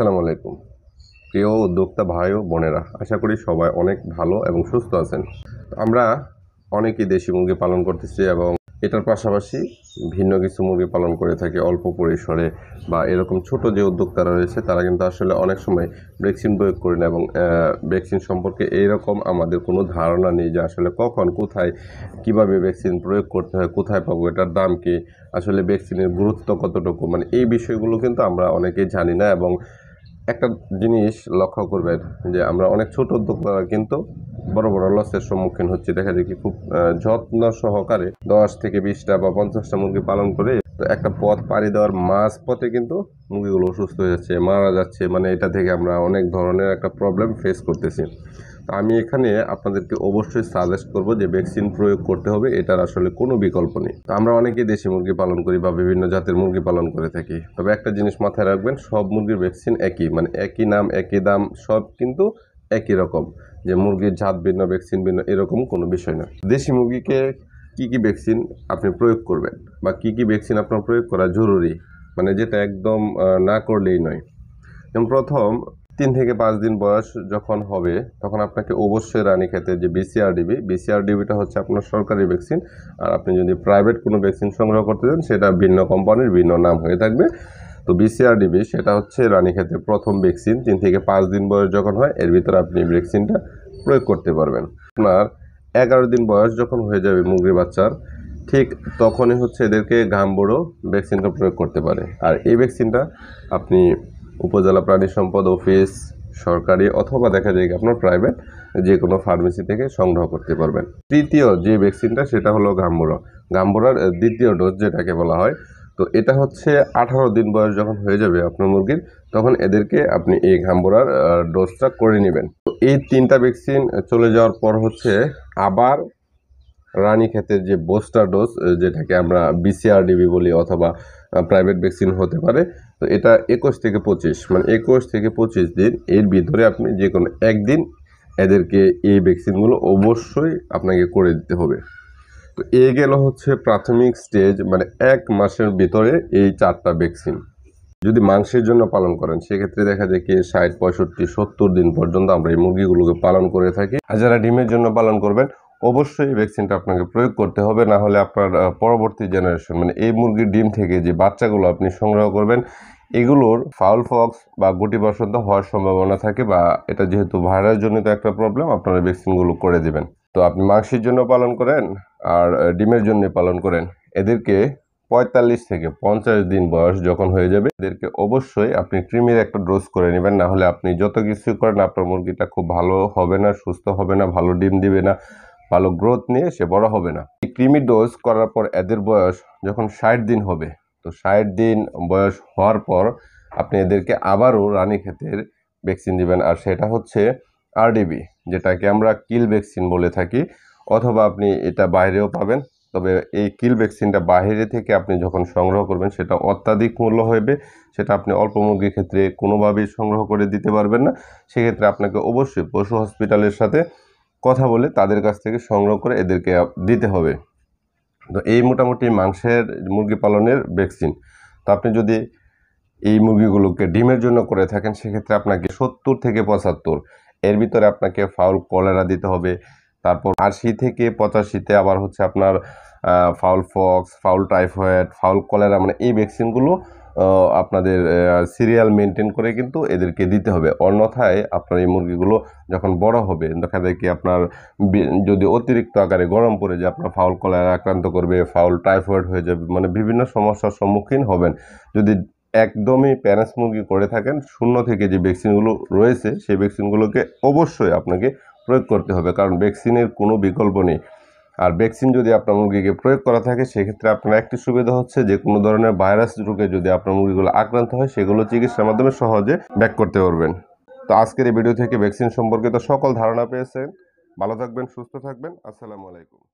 আসসালামু আলাইকুম প্রিয় উদ্যোক্তা ভাই ও বোনেরা আশা করি সবাই অনেক ভালো এবং সুস্থ আছেন আমরা অনেকেই দেশি মুরগি পালন করতেছি এবং এটার পাশাপাশি ভিন্ন কিছু মুরগি পালন করে থাকে অল্প পরিসরে বা এরকম ছোট যে উদ্যোক্তারা রয়েছে তারা কিন্তু আসলে অনেক সময় ভ্যাকসিন প্রয়োগ করে না এবং ভ্যাকসিন সম্পর্কে এইরকম আমাদের কোনো ধারণা নেই যে আসলে কখন কোথায় কিভাবে ভ্যাকসিন প্রয়োগ করতে হয় কোথায় পাবো এটার দাম কী আসলে ভ্যাকসিনের গুরুত্ব কতটুকু মানে এই বিষয়গুলো কিন্তু আমরা অনেকেই জানি না এবং একটা জিনিস লক্ষ্য করবেন যে আমরা অনেক ছোট উদ্যোক্তারা কিন্তু বড় বড় লসের সম্মুখীন হচ্ছে দেখা যায় কি খুব যত্ন সহকারে দশ থেকে বিশটা বা পঞ্চাশটা মুরগি পালন করে তো একটা পথ পাড়ি দেওয়ার মাঝ পথে কিন্তু মুরগিগুলো অসুস্থ হয়ে যাচ্ছে মারা যাচ্ছে মানে এটা থেকে আমরা অনেক ধরনের একটা প্রবলেম ফেস করতেছি তো আমি এখানে আপনাদেরকে অবশ্যই সাজেস্ট করব যে ভ্যাকসিন প্রয়োগ করতে হবে এটার আসলে কোনো বিকল্প নেই তো আমরা অনেকেই দেশি মুরগি পালন করি বা বিভিন্ন জাতের মুরগি পালন করে থাকি তবে একটা জিনিস মাথায় রাখবেন সব মুরগির ভ্যাকসিন একই মানে একই নাম একই দাম সব কিন্তু একই রকম যে মুরগির জাত ভিন্ন ভ্যাকসিন ভিন্ন এরকম কোনো বিষয় না দেশি মুরগিকে কি কি ভ্যাকসিন আপনি প্রয়োগ করবেন বা কি কি ভ্যাকসিন আপনার প্রয়োগ করা জরুরি মানে যেটা একদম না করলেই নয় যেমন প্রথম তিন থেকে পাঁচ দিন বয়স যখন হবে তখন আপনাকে অবশ্যই রানি খেতে যে বিসিআরডিবি বিসিআরডিবিটা হচ্ছে আপনার সরকারি ভ্যাকসিন আর আপনি যদি প্রাইভেট কোনো ভ্যাকসিন সংগ্রহ করতে চান সেটা ভিন্ন কোম্পানির ভিন্ন নাম হয়ে থাকবে তো বিসিআরডিবি সেটা হচ্ছে রানি খেতে প্রথম ভ্যাকসিন তিন থেকে পাঁচ দিন বয়স যখন হয় এর ভিতরে আপনি ভ্যাকসিনটা প্রয়োগ করতে পারবেন আপনার এগারো দিন বয়স যখন হয়ে যাবে মুগরি বাচ্চার ঠিক তখনই হচ্ছে এদেরকে বড়ো ভ্যাকসিনটা প্রয়োগ করতে পারে আর এই ভ্যাকসিনটা আপনি উপজেলা প্রাণী সম্পদ অফিস সরকারি অথবা দেখা যায় আপনার প্রাইভেট যে কোনো ফার্মেসি থেকে সংগ্রহ করতে পারবেন তৃতীয় যে ভ্যাকসিনটা সেটা হলো গাম্বুরা গাম্বুরার দ্বিতীয় ডোজ যেটাকে বলা হয় তো এটা হচ্ছে আঠারো দিন বয়স যখন হয়ে যাবে আপনার মুরগির তখন এদেরকে আপনি এই ঘাম্বুরার ডোজটা করে নেবেন তো এই তিনটা ভ্যাকসিন চলে যাওয়ার পর হচ্ছে আবার রানী ক্ষেতের যে বোস্টার ডোজ যেটাকে আমরা বিসিআরডিবি বলি অথবা প্রাইভেট ভ্যাকসিন হতে পারে তো এটা একুশ থেকে পঁচিশ মানে একুশ থেকে পঁচিশ দিন এর ভিতরে আপনি যে কোনো একদিন এদেরকে এই ভ্যাকসিনগুলো অবশ্যই আপনাকে করে দিতে হবে তো এ গেল হচ্ছে প্রাথমিক স্টেজ মানে এক মাসের ভিতরে এই চারটা ভ্যাকসিন যদি মাংসের জন্য পালন করেন সেক্ষেত্রে দেখা যায় কি ষাট পঁয়ষট্টি সত্তর দিন পর্যন্ত আমরা এই মুরগিগুলোকে পালন করে থাকি হাজারা ডিমের জন্য পালন করবেন অবশ্যই ভ্যাকসিনটা আপনাকে প্রয়োগ করতে হবে না হলে আপনার পরবর্তী জেনারেশন মানে এই মুরগির ডিম থেকে যে বাচ্চাগুলো আপনি সংগ্রহ করবেন এগুলোর ফাউল ফক্স বা গুটি বসন্ত হওয়ার সম্ভাবনা থাকে বা এটা যেহেতু ভাইরাসজনিত একটা প্রবলেম আপনারা ভ্যাকসিনগুলো করে দেবেন তো আপনি মাংসের জন্য পালন করেন আর ডিমের জন্য পালন করেন এদেরকে পঁয়তাল্লিশ থেকে পঞ্চাশ দিন বয়স যখন হয়ে যাবে এদেরকে অবশ্যই আপনি ক্রিমের একটা ডোজ করে নেবেন না হলে আপনি যত কিছু করেন আপনার মুরগিটা খুব ভালো হবে না সুস্থ হবে না ভালো ডিম দিবে না ভালো গ্রোথ নিয়ে সে বড় হবে না এই কৃমি ডোজ করার পর এদের বয়স যখন ষাট দিন হবে তো ষাট দিন বয়স হওয়ার পর আপনি এদেরকে আবারও রানী ক্ষেতের ভ্যাকসিন দেবেন আর সেটা হচ্ছে আরডিবি যেটাকে আমরা কিল ভ্যাকসিন বলে থাকি অথবা আপনি এটা বাইরেও পাবেন তবে এই কিল ভ্যাকসিনটা বাইরে থেকে আপনি যখন সংগ্রহ করবেন সেটা অত্যাধিক মূল্য হবে সেটা আপনি অল্প মুরগির ক্ষেত্রে কোনোভাবেই সংগ্রহ করে দিতে পারবেন না সেক্ষেত্রে আপনাকে অবশ্যই পশু হসপিটালের সাথে কথা বলে তাদের কাছ থেকে সংগ্রহ করে এদেরকে দিতে হবে তো এই মোটামুটি মাংসের মুরগি পালনের ভ্যাকসিন তো আপনি যদি এই মুরগিগুলোকে ডিমের জন্য করে থাকেন সেক্ষেত্রে আপনাকে সত্তর থেকে পঁচাত্তর এর ভিতরে আপনাকে ফাউল কলেরা দিতে হবে তারপর আশি থেকে পঁচাশিতে আবার হচ্ছে আপনার fowl pox fowl typhoid fowl cholera মানে এই ভ্যাকসিনগুলো আপনাদের সিরিয়াল মেনটেন করে কিন্তু এদেরকে দিতে হবে অন্যথায় আপনার এই মুরগিগুলো যখন বড় হবে দেখা যায় কি আপনার যদি অতিরিক্ত আকারে গরম পড়ে যায় আপনার ফাউল কলায় আক্রান্ত করবে ফাউল টাইফয়েড হয়ে যাবে মানে বিভিন্ন সমস্যার সম্মুখীন হবেন যদি একদমই প্যারেন্টস মুরগি করে থাকেন শূন্য থেকে যে ভ্যাকসিনগুলো রয়েছে সেই ভ্যাকসিনগুলোকে অবশ্যই আপনাকে প্রয়োগ করতে হবে কারণ ভ্যাকসিনের কোনো বিকল্প নেই আর ভ্যাকসিন যদি আপনার মুরগিকে প্রয়োগ করা থাকে সেক্ষেত্রে আপনার একটি সুবিধা হচ্ছে যে কোনো ধরনের ভাইরাস রোগে যদি আপনার মুরগিগুলো আক্রান্ত হয় সেগুলো চিকিৎসার মাধ্যমে সহজে ব্যাক করতে পারবেন তো আজকের এই ভিডিও থেকে ভ্যাকসিন সম্পর্কিত সকল ধারণা পেয়েছেন ভালো থাকবেন সুস্থ থাকবেন আসসালামু আলাইকুম